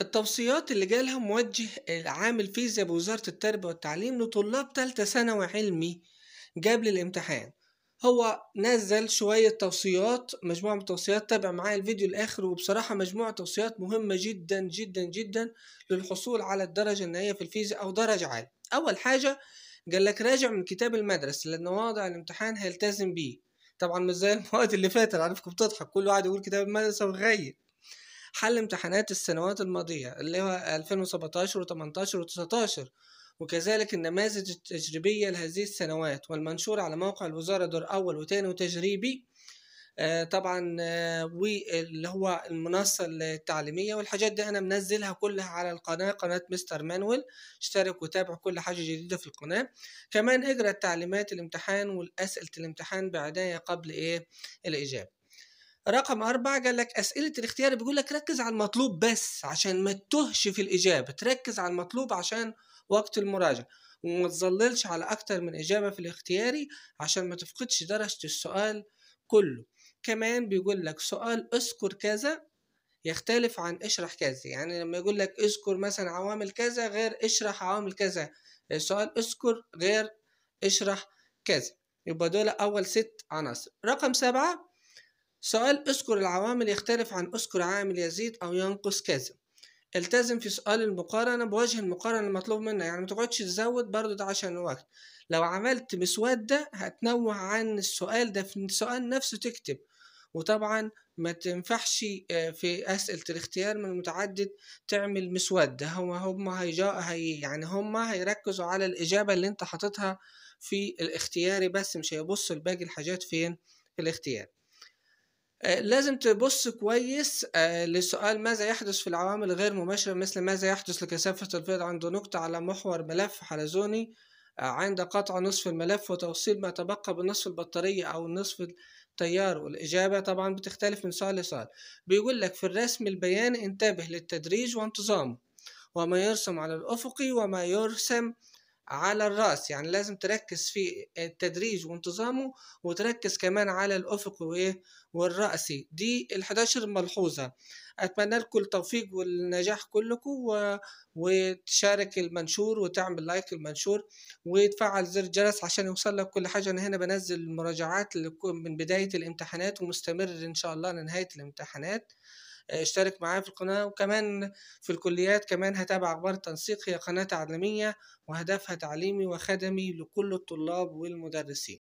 التوصيات اللي جالها موجه العام الفيزياء بوزارة التربية والتعليم لطلاب تالتة ثانوي علمي قبل الامتحان هو نزل شوية توصيات مجموعة من التوصيات تابع معايا الفيديو الآخر وبصراحة مجموعة توصيات مهمة جدا جدا جدا للحصول على الدرجة النهائية في الفيزياء أو درجة عالية أول حاجة قال لك راجع من كتاب المدرسه لان واضع الامتحان هيلتزم بيه طبعا مش زي المواد اللي فاتت عارفكم بتضحك كل واحد يقول كتاب المدرسه وغير حل امتحانات السنوات الماضيه اللي هو 2017 و18 و19 وكذلك النماذج التجريبية لهذه السنوات والمنشور على موقع الوزارة دور أول وتاني وتجريبي آه، طبعا آه، واللي هو المنصة التعليمية والحاجات دي أنا منزلها كلها على القناة قناة مستر مانويل اشترك وتابع كل حاجة جديدة في القناة كمان اجرى التعليمات الامتحان والأسئلة الامتحان بعناية قبل إيه الإجابة رقم أربعة قال لك أسئلة الاختيار بيقول لك ركز على المطلوب بس عشان ما تتهش في الإجابة تركز على المطلوب عشان وقت المراجعة وما تظللش على أكتر من إجابة في الاختياري عشان ما تفقدش درجة السؤال كله كمان بيقول لك سؤال اذكر كذا يختلف عن اشرح كذا يعني لما يقول لك اذكر مثلا عوامل كذا غير اشرح عوامل كذا السؤال اذكر غير اشرح كذا يبقى دول اول ست عناصر رقم سبعة سؤال اذكر العوامل يختلف عن اذكر عامل يزيد او ينقص كذا التزم في سؤال المقارنة بوجه المقارنة المطلوب منك يعني ما تقعدش تزود برضو ده عشان الوقت لو عملت مسودة هتنوع عن السؤال ده في السؤال نفسه تكتب وطبعا ما تنفعش آه، في أسئلة الاختيار من المتعدد تعمل مسودة هو هم هيجا هي يعني هم هيركزوا على الإجابة اللي أنت حاططها في الاختياري بس مش هيبصوا لباقي الحاجات فين في الاختيار آه، لازم تبص كويس آه، لسؤال ماذا يحدث في العوامل غير مباشرة مثل ماذا يحدث لكثافة الفيض عند نقطة على محور ملف حلزوني عند قطع نصف الملف وتوصيل ما تبقى بنصف البطارية أو نصف التيار والإجابة طبعا بتختلف من سؤال لسؤال بيقول لك في الرسم البيان انتبه للتدريج وانتظامه وما يرسم على الأفقي وما يرسم على الرأس يعني لازم تركز في التدريج وانتظامه وتركز كمان على الأفق وإيه والرأسي دي ال11 ملحوظة أتمنى لكم التوفيق والنجاح كلكم و... وتشارك المنشور وتعمل لايك المنشور وتفعل زر الجرس عشان يوصل لك كل حاجة أنا هنا بنزل المراجعات من بداية الامتحانات ومستمر إن شاء الله لنهاية الامتحانات اشترك معايا في القناة وكمان في الكليات كمان هتابع أخبار التنسيق هي قناة تعليمية وهدفها تعليمي وخدمي لكل الطلاب والمدرسين